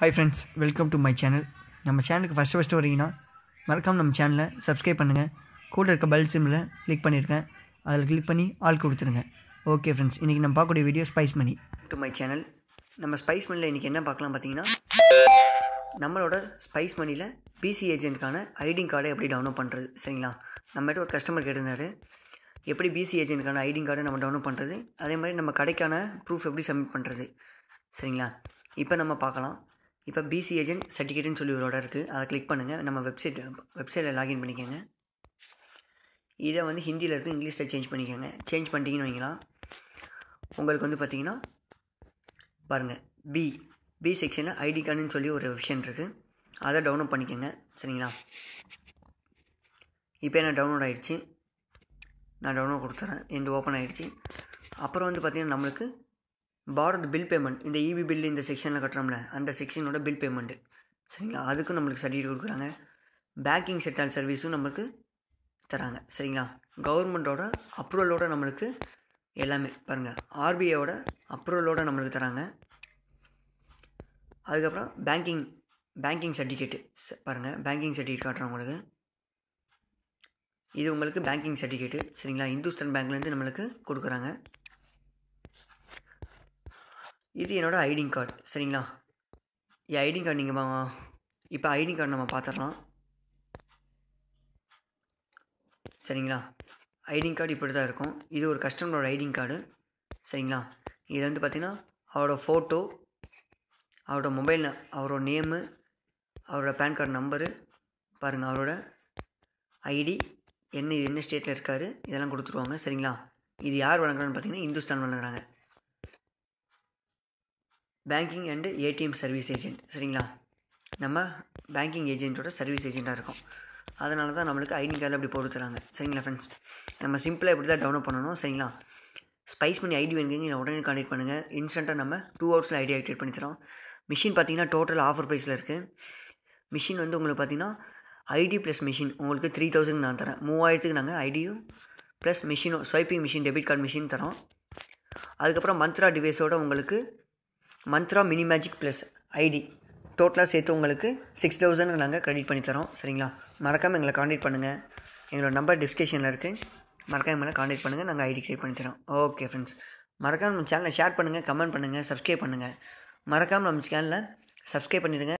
hi friends welcome to my channel நம்ம சேனலுக்கு first first வரீங்கன்னா மறக்காமல் நம்ம சேனலை சப்ஸ்கிரைப் பண்ணுங்கள் கூட இருக்க பல் சிம்மில் கிளிக் பண்ணியிருக்கேன் அதில் கிளிக் பண்ணி ஆள் கொடுத்துருங்க ஓகே ஃப்ரெண்ட்ஸ் இன்றைக்கி நம்ம பார்க்கக்கூடிய video spice money to my channel நம்ம ஸ்பைஸ் மணியில் இன்றைக்கி என்ன பார்க்கலாம் பார்த்தீங்கன்னா நம்மளோட ஸ்பைஸ் மணியில் பிசி ஏஜென்ட்கான ஐடி கார்டை எப்படி டவுன்லோட் பண்ணுறது சரிங்களா நம்மகிட்ட ஒரு கஸ்டமர் கேட்டிருந்தார் எப்படி பிசி ஏஜென்ட்கான ஐடி கார்டை நம்ம டவுன்லோட் பண்ணுறது அதே மாதிரி நம்ம கடைக்கான ப்ரூஃப் எப்படி சப்மிட் பண்ணுறது சரிங்களா இப்போ நம்ம பார்க்கலாம் இப்போ பிசி ஏஜென்ட் சர்டிஃபிகேட்னு சொல்லி ஒரு ஆர்டர் இருக்குது அதை கிளிக் பண்ணுங்கள் நம்ம வெப்சைட் வெப்சைட்டில் லாகின் பண்ணிக்கோங்க இதை வந்து ஹிந்தியில் இருக்கும் இங்கிலீஷில் சேஞ்ச் பண்ணிக்கோங்க சேஞ்ச் பண்ணிட்டீங்கன்னு வைங்களா உங்களுக்கு வந்து பார்த்தீங்கன்னா பாருங்கள் பி பி செக்ஷனில் ஐடி கார்டுன்னு சொல்லி ஒரு ஆப்ஷன் இருக்குது அதை டவுன்லோட் பண்ணிக்கோங்க சரிங்களா இப்போ நான் டவுன்லோட் ஆகிடுச்சி நான் டவுன்லோட் கொடுத்துறேன் இந்த ஓப்பன் ஆகிடுச்சி அப்புறம் வந்து பார்த்திங்கன்னா நம்மளுக்கு பாரத் பில் பேமெண்ட் இந்த இபி e பில் இந்த செக்ஷனில் கட்டுறோம்ல அந்த செக்ஷனோட பில் பேமெண்ட்டு சரிங்களா அதுக்கும் நம்மளுக்கு சர்டிஃபிகேட் கொடுக்குறாங்க பேங்கிங் செட்டால் சர்வீஸும் நம்மளுக்கு தராங்க சரிங்களா கவர்மெண்ட்டோட அப்ரூவலோட நம்மளுக்கு எல்லாமே பாருங்கள் ஆர்பிஐயோட அப்ரூவலோட நம்மளுக்கு தராங்க அதுக்கப்புறம் பேங்கிங் பேங்கிங் சர்டிஃபிகேட்டு பாருங்கள் பேங்கிங் சர்டிஃபிகேட் காட்டுறேன் உங்களுக்கு இது உங்களுக்கு பேங்கிங் சர்டிஃபிகேட்டு சரிங்களா இந்துஸ்தான் பேங்க்லேருந்து நம்மளுக்கு கொடுக்குறாங்க இது என்னோடய ஐடிங் கார்டு சரிங்களா என் ஐடிங் கார்டு நீங்கள் இப்போ ஐடி கார்டு நம்ம பார்த்துடலாம் சரிங்களா ஐடிங் கார்டு இப்படி தான் இருக்கும் இது ஒரு கஸ்டமரோட ஐடிங் கார்டு சரிங்களா இது வந்து பார்த்திங்கன்னா அவரோட ஃபோட்டோ அவரோட மொபைல் அவரோட நேமு அவரோட பேன் கார்டு நம்பரு பாருங்கள் அவரோட ஐடி என்ன என்ன ஸ்டேட்டில் இருக்கார் இதெல்லாம் கொடுத்துருவாங்க சரிங்களா இது யார் வழங்குறான்னு பார்த்தீங்கன்னா இந்துஸ்தான் வழங்குறாங்க banking and ATM service agent சரிங்களா நம்ம பேங்கிங் ஏஜென்ட்டோட சர்வீஸ் ஏஜென்ட்டாக இருக்கும் அதனால தான் நம்மளுக்கு ஐடி கார்டில் அப்படி போட்டு தராங்க சரிங்களா ஃப்ரெண்ட்ஸ் நம்ம சிம்பிளாக இப்படி தான் டவுன்லோட் பண்ணணும் சரிங்களா ஸ்பைஸ் பண்ணி ஐடி வேணுங்க உடனே கான்டெக்ட் பண்ணுங்கள் இன்ஸ்டண்ட்டாக நம்ம டூ ஹவர்ஸில் ஐடி ஆக்டிவேட் பண்ணி தரோம் மிஷின் பார்த்தீங்கன்னா டோட்டல் ஆஃபர் ப்ரைஸில் இருக்குது மிஷின் வந்து உங்களுக்கு பார்த்தீங்கன்னா ஐடி ப்ளஸ் மிஷின் உங்களுக்கு த்ரீ தௌசண்ட் நான் தரேன் மூவாயிரத்துக்கு நாங்கள் ஐடியும் ப்ளஸ் மிஷினும் swiping machine debit card machine தரோம் அதுக்கப்புறம் மந்த்ரா டிவைஸோட உங்களுக்கு Mantra mini magic plus ID டோட்டலாக சேர்த்து உங்களுக்கு சிக்ஸ் தௌசண்ட் நாங்கள் க்ரெடிட் பண்ணி தரோம் சரிங்களா மறக்காமல் எங்களை காண்டாக்ட் பண்ணுங்கள் எங்களோட நம்பர் டிஸ்கிரிப்ஷனில் இருக்குது மறக்காமல் எங்களை காண்டாக்ட் பண்ணுங்கள் நாங்கள் ஐடி க்ரியேட் பண்ணி தரோம் ஓகே ஃப்ரெண்ட்ஸ் மறக்காமல் நம்ம சேனலை ஷேர் பண்ணுங்கள் கமெண்ட் பண்ணுங்கள் சப்ஸ்கிரைப் பண்ணுங்கள் மறக்காமல் நம்ம சேனலில் சப்ஸ்கிரைப் பண்ணிடுங்க